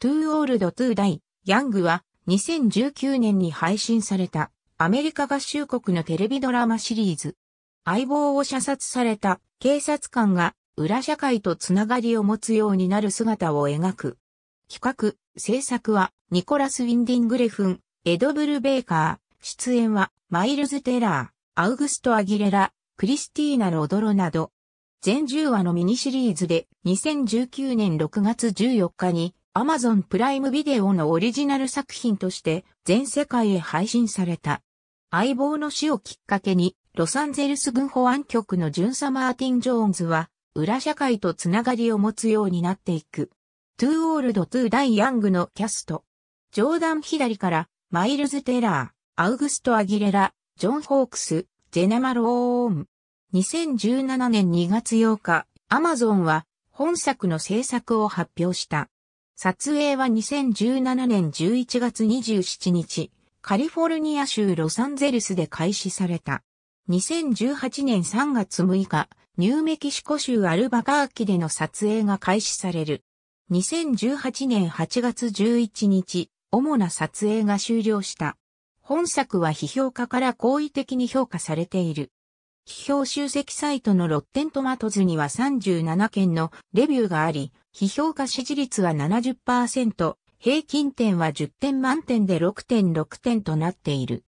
トゥーオールドトゥーダイ、ヤングは2019年に配信されたアメリカ合衆国のテレビドラマシリーズ。相棒を射殺された警察官が裏社会とつながりを持つようになる姿を描く。企画、制作はニコラス・ウィンディングレフン、エドブル・ベーカー、出演はマイルズ・テラー、アウグスト・アギレラ、クリスティーナ・ロドロなど。全10話のミニシリーズで2019年6月14日にアマゾンプライムビデオのオリジナル作品として全世界へ配信された。相棒の死をきっかけに、ロサンゼルス軍保安局の巡査マーティン・ジョーンズは、裏社会とつながりを持つようになっていく。トゥーオールド・トゥー・ダイ・ヤングのキャスト。ジョーダン左から、マイルズ・テラー、アウグスト・アギレラ、ジョン・ホークス、ジェネマローン。2017年2月8日、アマゾンは本作の制作を発表した。撮影は2017年11月27日、カリフォルニア州ロサンゼルスで開始された。2018年3月6日、ニューメキシコ州アルバカーキでの撮影が開始される。2018年8月11日、主な撮影が終了した。本作は批評家から好意的に評価されている。批評集積サイトのロッテントマトズには37件のレビューがあり、批評家支持率は70%、平均点は10点満点で6.6点となっている。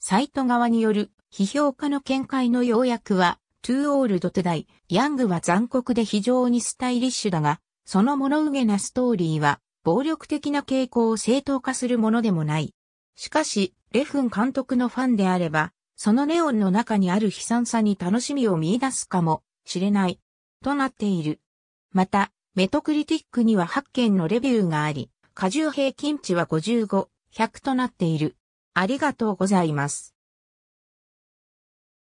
サイト側による批評家の見解の要約は、トゥーオールドトゥダイ、ヤングは残酷で非常にスタイリッシュだが、その物憂げなストーリーは、暴力的な傾向を正当化するものでもない。しかし、レフン監督のファンであれば、そのネオンの中にある悲惨さに楽しみを見出すかもしれない、となっている。また、メトクリティックには8件のレビューがあり、過重平均値は55、100となっている。ありがとうございます。